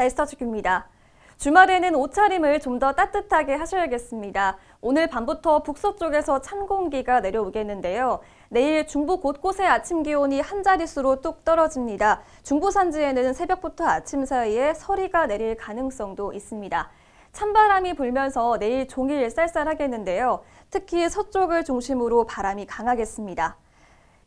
날씨터축입니다. 주말에는 옷차림을 좀 더 따뜻하게 하셔야겠습니다. 오늘 밤부터 북서쪽에서 찬 공기가 내려오겠는데요. 내일 중부 곳곳의 아침 기온이 한 자릿수로 뚝 떨어집니다. 중부 산지에는 새벽부터 아침 사이에 서리가 내릴 가능성도 있습니다. 찬바람이 불면서 내일 종일 쌀쌀하겠는데요. 특히 서쪽을 중심으로 바람이 강하겠습니다.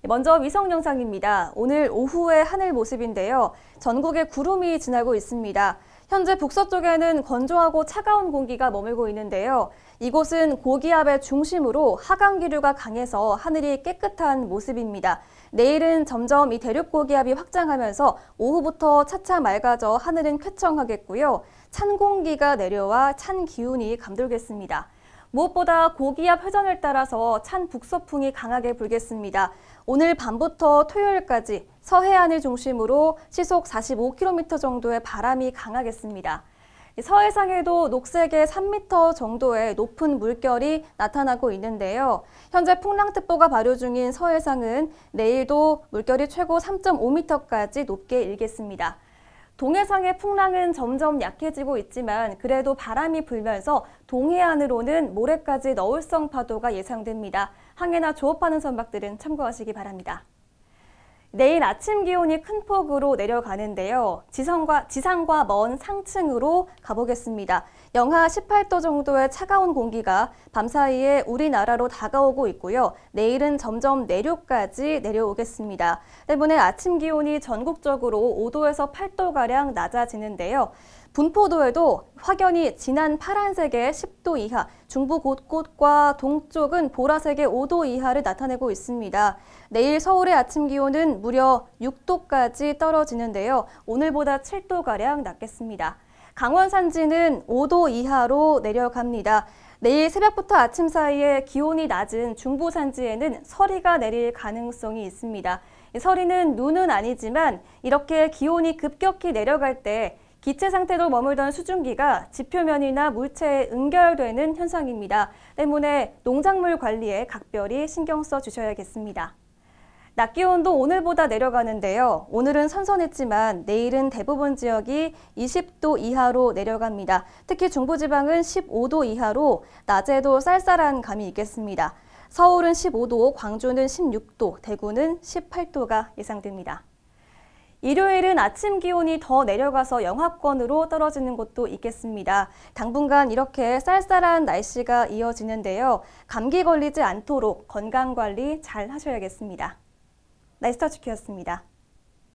네, 먼저 위성 영상입니다. 오늘 오후의 하늘 모습인데요. 전국에 구름이 지나고 있습니다. 현재 북서쪽에는 건조하고 차가운 공기가 머물고 있는데요. 이곳은 고기압의 중심으로 하강기류가 강해서 하늘이 깨끗한 모습입니다. 내일은 점점 이 대륙 고기압이 확장하면서 오후부터 차차 맑아져 하늘은 쾌청하겠고요. 찬 공기가 내려와 찬 기운이 감돌겠습니다. 무엇보다 고기압 회전을 따라서 찬 북서풍이 강하게 불겠습니다. 오늘 밤부터 토요일까지 서해안을 중심으로 시속 45km 정도의 바람이 강하겠습니다. 서해상에도 녹색의 3m 정도의 높은 물결이 나타나고 있는데요. 현재 풍랑특보가 발효 중인 서해상은 내일도 물결이 최고 3.5m까지 높게 일겠습니다. 동해상의 풍랑은 점점 약해지고 있지만 그래도 바람이 불면서 동해안으로는 모레까지 너울성 파도가 예상됩니다. 항해나 조업하는 선박들은 참고하시기 바랍니다. 내일 아침 기온이 큰 폭으로 내려가는데요. 지상과, 지상과 먼 상층으로 가보겠습니다. 영하 18도 정도의 차가운 공기가 밤사이에 우리나라로 다가오고 있고요. 내일은 점점 내륙까지 내려오겠습니다. 때문에 아침 기온이 전국적으로 5도에서 8도가량 낮아지는데요. 분포도에도 확연히 진한 파란색의 10도 이하, 중부 곳곳과 동쪽은 보라색의 5도 이하를 나타내고 있습니다. 내일 서울의 아침 기온은 무려 6도까지 떨어지는데요. 오늘보다 7도가량 낮겠습니다. 강원 산지는 5도 이하로 내려갑니다. 내일 새벽부터 아침 사이에 기온이 낮은 중부 산지에는 서리가 내릴 가능성이 있습니다. 서리는 눈은 아니지만 이렇게 기온이 급격히 내려갈 때 기체 상태로 머물던 수증기가 지표면이나 물체에 응결되는 현상입니다. 때문에 농작물 관리에 각별히 신경 써 주셔야겠습니다. 낮 기온도 오늘보다 내려가는데요. 오늘은 선선했지만 내일은 대부분 지역이 20도 이하로 내려갑니다. 특히 중부지방은 15도 이하로 낮에도 쌀쌀한 감이 있겠습니다. 서울은 15도, 광주는 16도, 대구는 18도가 예상됩니다. 일요일은 아침 기온이 더 내려가서 영하권으로 떨어지는 곳도 있겠습니다. 당분간 이렇게 쌀쌀한 날씨가 이어지는데요. 감기 걸리지 않도록 건강관리 잘 하셔야겠습니다. 날스터 네, 주키였습니다.